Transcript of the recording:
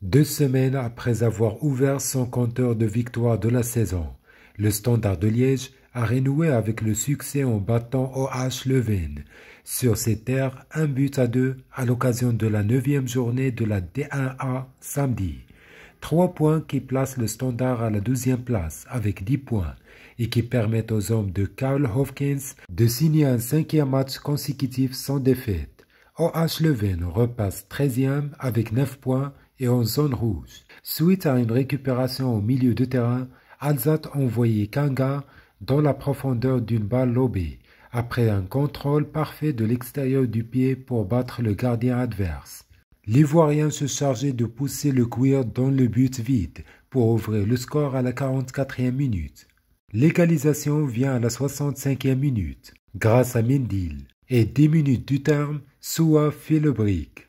Deux semaines après avoir ouvert son compteur de victoires de la saison, le Standard de Liège a renoué avec le succès en battant OH Leuven. Sur ses terres, un but à deux à l'occasion de la neuvième journée de la D1A samedi. Trois points qui placent le Standard à la douzième place avec dix points et qui permettent aux hommes de Karl Hopkins de signer un cinquième match consécutif sans défaite. O.H. Leven repasse treizième avec neuf points et en zone rouge. Suite à une récupération au milieu de terrain, Alzat envoyait Kanga dans la profondeur d'une balle lobée, après un contrôle parfait de l'extérieur du pied pour battre le gardien adverse. L'Ivoirien se chargeait de pousser le cuir dans le but vide pour ouvrir le score à la 44 quatrième minute. L'égalisation vient à la 65 cinquième minute, grâce à Mendil, et diminue du terme soit filobrique.